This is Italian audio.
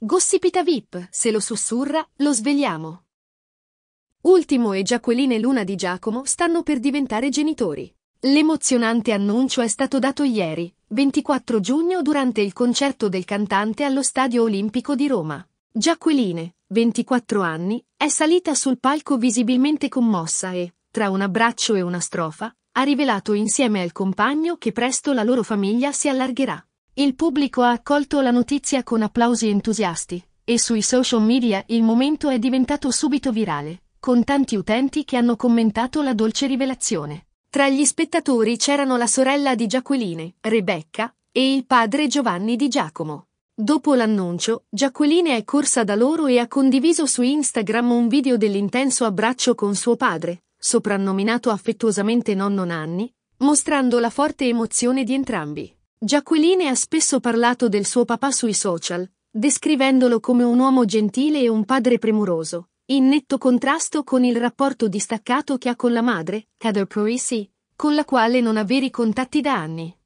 Gossipita VIP, se lo sussurra, lo svegliamo. Ultimo e Giaquelina Luna di Giacomo stanno per diventare genitori. L'emozionante annuncio è stato dato ieri, 24 giugno, durante il concerto del cantante allo Stadio Olimpico di Roma. Giaqueline, 24 anni, è salita sul palco visibilmente commossa e, tra un abbraccio e una strofa, ha rivelato insieme al compagno che presto la loro famiglia si allargherà. Il pubblico ha accolto la notizia con applausi entusiasti, e sui social media il momento è diventato subito virale, con tanti utenti che hanno commentato la dolce rivelazione. Tra gli spettatori c'erano la sorella di Giacqueline, Rebecca, e il padre Giovanni di Giacomo. Dopo l'annuncio, Giacqueline è corsa da loro e ha condiviso su Instagram un video dell'intenso abbraccio con suo padre, soprannominato affettuosamente nonno Nanni, mostrando la forte emozione di entrambi. Giaqueline ha spesso parlato del suo papà sui social, descrivendolo come un uomo gentile e un padre premuroso, in netto contrasto con il rapporto distaccato che ha con la madre, Heather Parisi, con la quale non ha veri contatti da anni.